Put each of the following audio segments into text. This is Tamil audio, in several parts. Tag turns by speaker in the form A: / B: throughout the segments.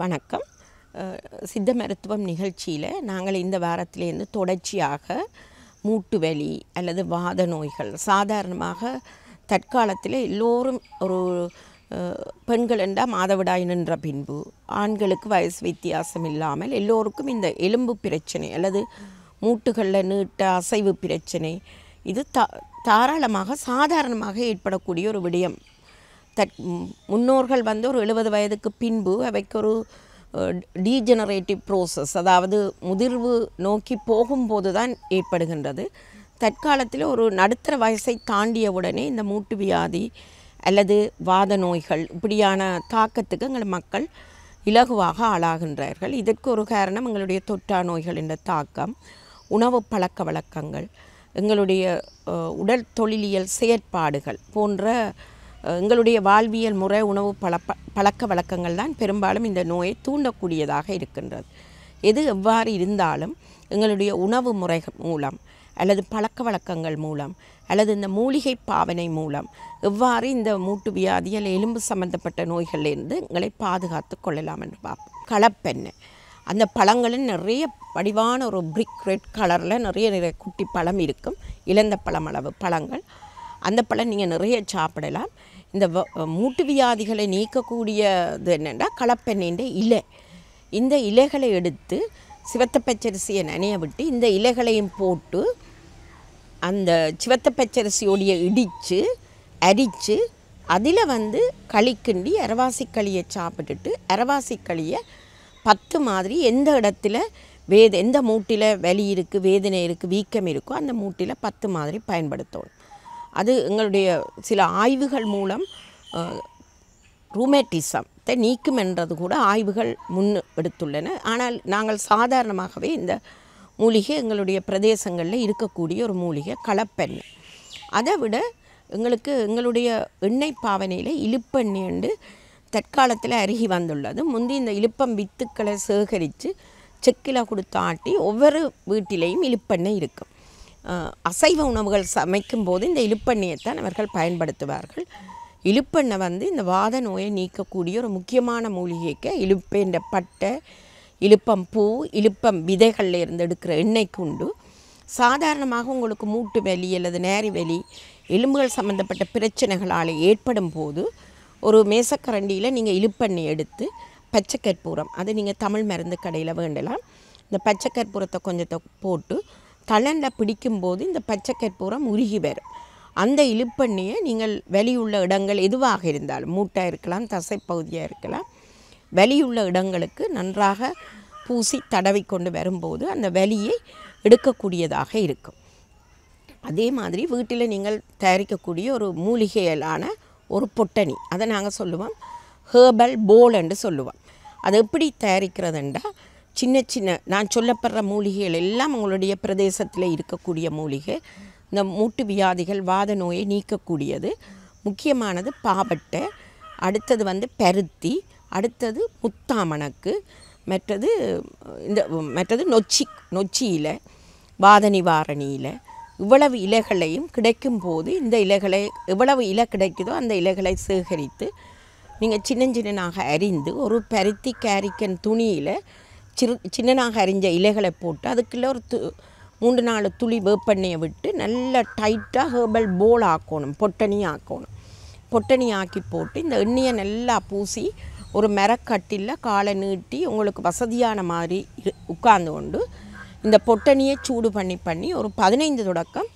A: வணக்கம் சித்த மருத்துவம் நிகழ்ச்சியில் நாங்கள் இந்த வாரத்திலேருந்து தொடர்ச்சியாக மூட்டு வலி அல்லது வாத நோய்கள் சாதாரணமாக தற்காலத்தில் எல்லோரும் ஒரு பெண்கள் என்றால் மாதவிடாய் நின்ற பின்பு ஆண்களுக்கு வயசு வித்தியாசம் இல்லாமல் எல்லோருக்கும் இந்த எலும்பு பிரச்சனை அல்லது மூட்டுகளில் நீட்ட அசைவு பிரச்சனை இது தா தாராளமாக சாதாரணமாக ஏற்படக்கூடிய ஒரு விடயம் தட் முன்னோர்கள் வந்து ஒரு எழுபது வயதுக்கு பின்பு அவைக்கு ஒரு டீஜெனரேட்டிவ் ப்ரோசஸ் அதாவது முதிர்வு நோக்கி போகும்போது தான் ஏற்படுகின்றது தற்காலத்தில் ஒரு நடுத்தர வயசை தாண்டிய உடனே இந்த மூட்டு வியாதி அல்லது வாத நோய்கள் இப்படியான தாக்கத்துக்கு எங்கள் மக்கள் இலகுவாக ஆளாகின்றார்கள் இதற்கு ஒரு காரணம் எங்களுடைய தொற்றா நோய்கள் என்ற தாக்கம் உணவு பழக்க வழக்கங்கள் எங்களுடைய உடல் தொழிலியல் செயற்பாடுகள் போன்ற எங்களுடைய வாழ்வியல் முறை உணவு பழப்ப பழக்க வழக்கங்கள் தான் பெரும்பாலும் இந்த நோயை தூண்டக்கூடியதாக இருக்கின்றது எது எவ்வாறு இருந்தாலும் எங்களுடைய உணவு முறை மூலம் அல்லது பழக்க வழக்கங்கள் மூலம் அல்லது இந்த மூலிகை பாவனை மூலம் எவ்வாறு இந்த மூட்டு வியாதியில் எலும்பு சம்பந்தப்பட்ட நோய்களிலிருந்து எங்களை பாதுகாத்து கொள்ளலாம் என்று பார்ப்போம் களப்பெண்ணெய் அந்த பழங்களும் நிறைய வடிவான ஒரு பிரிக் ரெட் கலரில் நிறைய நிறைய குட்டி பழம் இருக்கும் இழந்த பழம் அளவு பழங்கள் அந்த பழம் நீங்கள் நிறைய சாப்பிடலாம் இந்த மூட்டு வியாதிகளை நீக்கக்கூடியது என்னென்னா களப்பெண்ணின் இலை இந்த இலைகளை எடுத்து சிவத்த பச்சரிசியை நினைய விட்டு இந்த இலைகளையும் போட்டு அந்த சிவத்த பச்சரிசியோடைய இடித்து அரித்து அதில் வந்து களிக்கிண்டி கிண்டி அரவாசிக்களியை சாப்பிட்டுட்டு அரவாசிக்களியை பத்து மாதிரி எந்த இடத்துல வேத எந்த மூட்டில் வலி இருக்குது வேதனை இருக்குது வீக்கம் இருக்கோ அந்த மூட்டில் பத்து மாதிரி பயன்படுத்தணும் அது எங்களுடைய சில ஆய்வுகள் மூலம் ரூமேட்டிசம் நீக்கும் என்றது கூட ஆய்வுகள் முன் எடுத்துள்ளன ஆனால் நாங்கள் சாதாரணமாகவே இந்த மூலிகை எங்களுடைய பிரதேசங்களில் இருக்கக்கூடிய ஒரு மூலிகை களப்பெண்ணெய் அதை விட எங்களுக்கு எங்களுடைய எண்ணெய் பாவனையில் இழுப்பெண்ணெய் தற்காலத்தில் அருகி வந்துள்ளது முந்தி இந்த இழுப்பம் வித்துக்களை சேகரித்து செக்கில் கொடுத்து ஆட்டி ஒவ்வொரு வீட்டிலையும் இழுப்பெண்ணெய் இருக்கும் அசைவ உணவுகள் சமைக்கும் போது இந்த இழுப்பெண்ணையைத்தான் அவர்கள் பயன்படுத்துவார்கள் இழுப்பெண்ணை வந்து இந்த வாத நோயை நீக்கக்கூடிய ஒரு முக்கியமான மூலிகைக்கு இழுப்பேண்ட பட்டை இழுப்பம் பூ இழுப்பம் விதைகளில் இருந்து எடுக்கிற எண்ணெய் குண்டு சாதாரணமாக உங்களுக்கு மூட்டு வலி அல்லது நேரி வலி எலும்புகள் சம்மந்தப்பட்ட பிரச்சனைகளால் ஏற்படும் போது ஒரு மேசக்கரண்டியில் நீங்கள் இழுப்பெண்ணை எடுத்து பச்சை கற்பூரம் அது நீங்கள் தமிழ் மருந்து கடையில் வேண்டலாம் இந்த பச்சை கற்பூரத்தை கொஞ்சத்தை போட்டு தலனில் பிடிக்கும்போது இந்த பச்சை கற்பூரம் உருகி வரும் அந்த இழுப்பண்ணியை நீங்கள் வெளியுள்ள இடங்கள் எதுவாக இருந்தாலும் மூட்டை இருக்கலாம் தசைப்பகுதியாக இருக்கலாம் வெளியுள்ள இடங்களுக்கு நன்றாக பூசி தடவி கொண்டு வரும்போது அந்த வலியை எடுக்கக்கூடியதாக இருக்கும் அதே மாதிரி வீட்டில் நீங்கள் தயாரிக்கக்கூடிய ஒரு மூலிகையிலான ஒரு பொட்டணி அதை நாங்கள் சொல்லுவோம் ஹேர்பல் போல் என்று சொல்லுவோம் அது எப்படி தயாரிக்கிறதுண்டா சின்ன சின்ன நான் சொல்லப்படுற மூலிகைகள் எல்லாம் உங்களுடைய பிரதேசத்தில் இருக்கக்கூடிய மூலிகை இந்த மூட்டு வியாதிகள் வாத நோயை நீக்கக்கூடியது முக்கியமானது பாவட்டை அடுத்தது வந்து பருத்தி அடுத்தது முத்தாமணக்கு மற்றது இந்த மற்றது நொச்சி நொச்சியில் வாத நிவாரணியில் இவ்வளவு இலைகளையும் கிடைக்கும் போது இந்த இலைகளை எவ்வளவு இலை கிடைக்குதோ அந்த இலைகளை சேகரித்து நீங்கள் சின்ன சின்னனாக அறிந்து ஒரு பருத்தி கேரிக்கன் துணியில் சிறு சின்னதாக அறிஞ்ச இலைகளை போட்டு அதுக்குள்ளே ஒரு து மூன்று நாலு துளி வேப்பெண்ணையை விட்டு நல்லா டைட்டாக ஹேர்பல் போல் ஆக்கணும் பொட்டணி ஆக்கணும் பொட்டணி ஆக்கி போட்டு இந்த எண்ணெயை நல்லா பூசி ஒரு மரக்கட்டில் காலை நீட்டி உங்களுக்கு வசதியான மாதிரி உட்கார்ந்து கொண்டு இந்த பொட்டணியை சூடு பண்ணி பண்ணி ஒரு பதினைந்து தொடக்கம்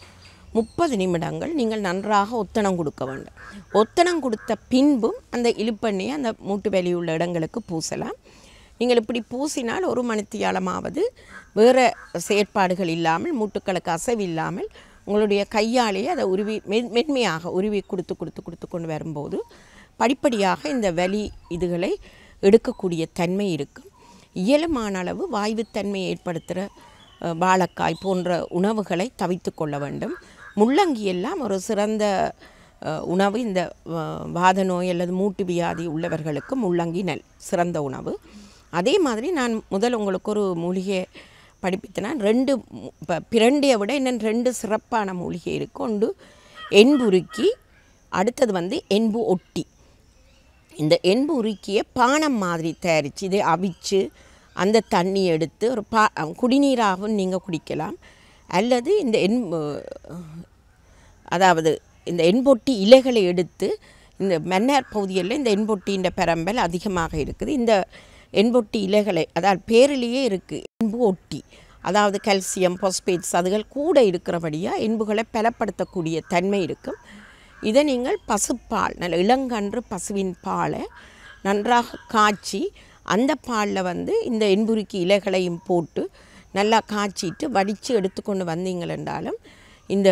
A: முப்பது நிமிடங்கள் நீங்கள் நன்றாக ஒத்தனம் கொடுக்க வேண்டும் ஒத்தனம் கொடுத்த பின்பும் அந்த இழுப்பெண்ணையை அந்த மூட்டு வெளியுள்ள இடங்களுக்கு பூசலாம் நீங்கள் இப்படி பூசினால் ஒரு மணித்தியாலமாவது வேறு செயற்பாடுகள் இல்லாமல் மூட்டுக்களுக்கு அசைவு இல்லாமல் உங்களுடைய கையாலேயே அதை உருவி மென் மென்மையாக உருவி கொடுத்து கொடுத்து கொடுத்து கொண்டு வரும்போது படிப்படியாக இந்த வலி இதுகளை எடுக்கக்கூடிய தன்மை இருக்கும் இயலுமான அளவு வாய்வுத்தன்மையை ஏற்படுத்துகிற வாழைக்காய் போன்ற உணவுகளை தவித்து கொள்ள வேண்டும் முள்ளங்கி எல்லாம் ஒரு சிறந்த உணவு இந்த வாத நோய் அல்லது மூட்டு வியாதி உள்ளவர்களுக்கு முள்ளங்கி நல் சிறந்த உணவு அதே மாதிரி நான் முதல் உங்களுக்கு ஒரு மூலிகை படிப்பித்தனால் ரெண்டு பிரண்டியை பிரண்டையை விட இன்னும் ரெண்டு சிறப்பான மூலிகை இருக்கும் ஒன்று எண்பு உருக்கி அடுத்தது வந்து எண்பு ஒட்டி இந்த எண்பு உருக்கியை பானம் மாதிரி தயாரித்து இதை அவிச்சு அந்த தண்ணி எடுத்து ஒரு பா குடிநீராகவும் நீங்கள் குடிக்கலாம் அல்லது இந்த எண் அதாவது இந்த எண்பொட்டி இலைகளை எடுத்து இந்த மன்னார் பகுதியில் இந்த எண்பொட்டின்ற பெரம்பல் அதிகமாக இருக்குது இந்த எண்பொட்டி இலைகளை அதாவது பேரிலேயே இருக்குது எண்பு ஒட்டி அதாவது கல்சியம் பொஸ்பேட்ஸ் அதுகள் கூட இருக்கிறபடியாக எண்புகளை பலப்படுத்தக்கூடிய தன்மை இருக்கும் இதை நீங்கள் பசுப்பால் நல்ல இளங்கன்று பசுவின் பாலை நன்றாக காய்ச்சி அந்த பாலில் வந்து இந்த எண்புருக்கி இலைகளையும் போட்டு நல்லா காய்ச்சிட்டு வடித்து எடுத்துக்கொண்டு என்றாலும் இந்த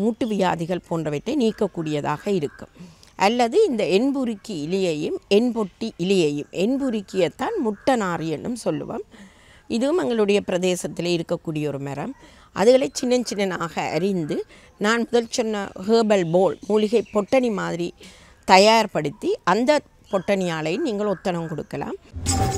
A: மூட்டு வியாதிகள் போன்றவற்றை நீக்கக்கூடியதாக இருக்கும் அல்லது இந்த எண்புருக்கி இலியையும் எண்பொட்டி இலியையும் எண்புருக்கியைத்தான் முட்டை என்னும் சொல்லுவோம் இதுவும் எங்களுடைய பிரதேசத்தில் இருக்கக்கூடிய ஒரு மரம் அதுகளை சின்ன சின்னனாக அறிந்து நான் முதல் சொன்ன ஹேர்பல் போல் மூலிகை பொட்டணி மாதிரி தயார்படுத்தி அந்த பொட்டணியாலையும் நீங்கள் ஒத்தனம் கொடுக்கலாம்